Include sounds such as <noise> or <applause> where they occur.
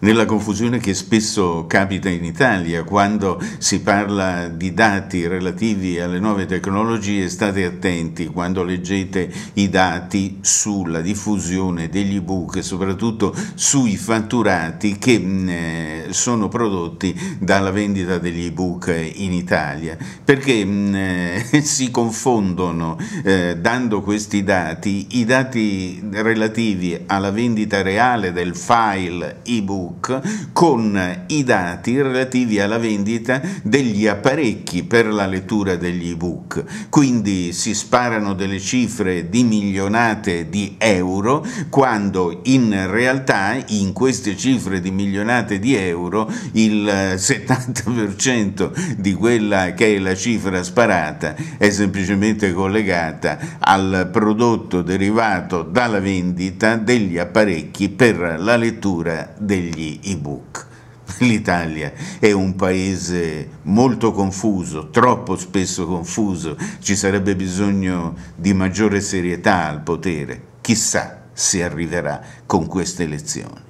nella confusione che spesso capita in Italia quando si parla di dati relativi alle nuove tecnologie, state attenti quando leggete i dati sulla diffusione degli ebook, soprattutto sui fatturati che mh, mm, eh, sono prodotti dalla vendita degli ebook in Italia, perché mh, mm, eh, <laughs> si confondono eh, dando questi dati i dati relativi alla vendita reale del file ebook Facebook con i dati relativi alla vendita degli apparecchi per la lettura degli ebook. Quindi si sparano delle cifre di milionate di euro quando in realtà in queste cifre di milionate di euro il 70% di quella che è la cifra sparata è semplicemente collegata al prodotto derivato dalla vendita degli apparecchi per la lettura degli gli ebook. <laughs> L'Italia è un paese molto confuso, troppo spesso confuso, ci sarebbe bisogno di maggiore serietà al potere. Chissà se arriverà con queste elezioni.